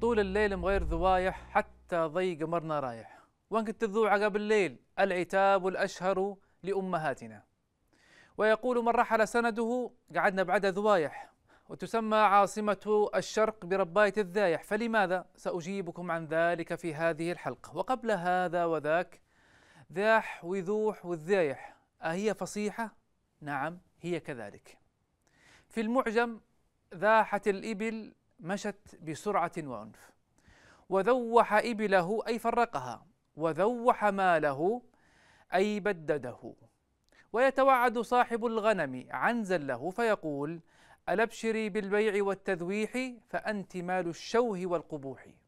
طول الليل مغير ذوايح حتى ضي قمرنا رايح وان كنت تذوع عقب الليل العتاب الأشهر لأمهاتنا ويقول من رحل سنده قعدنا بعد ذوايح وتسمى عاصمة الشرق برباية الذايح فلماذا؟ سأجيبكم عن ذلك في هذه الحلقة وقبل هذا وذاك ذاح وذوح والذايح أهي آه، فصيحة؟ نعم هي كذلك في المعجم ذاحت الإبل مشت بسرعة وعنف وذوح إبله أي فرقها وذوح ماله أي بدده ويتوعد صاحب الغنم عنزا له فيقول ألبشري بالبيع والتذويح فأنت مال الشوه والقبوح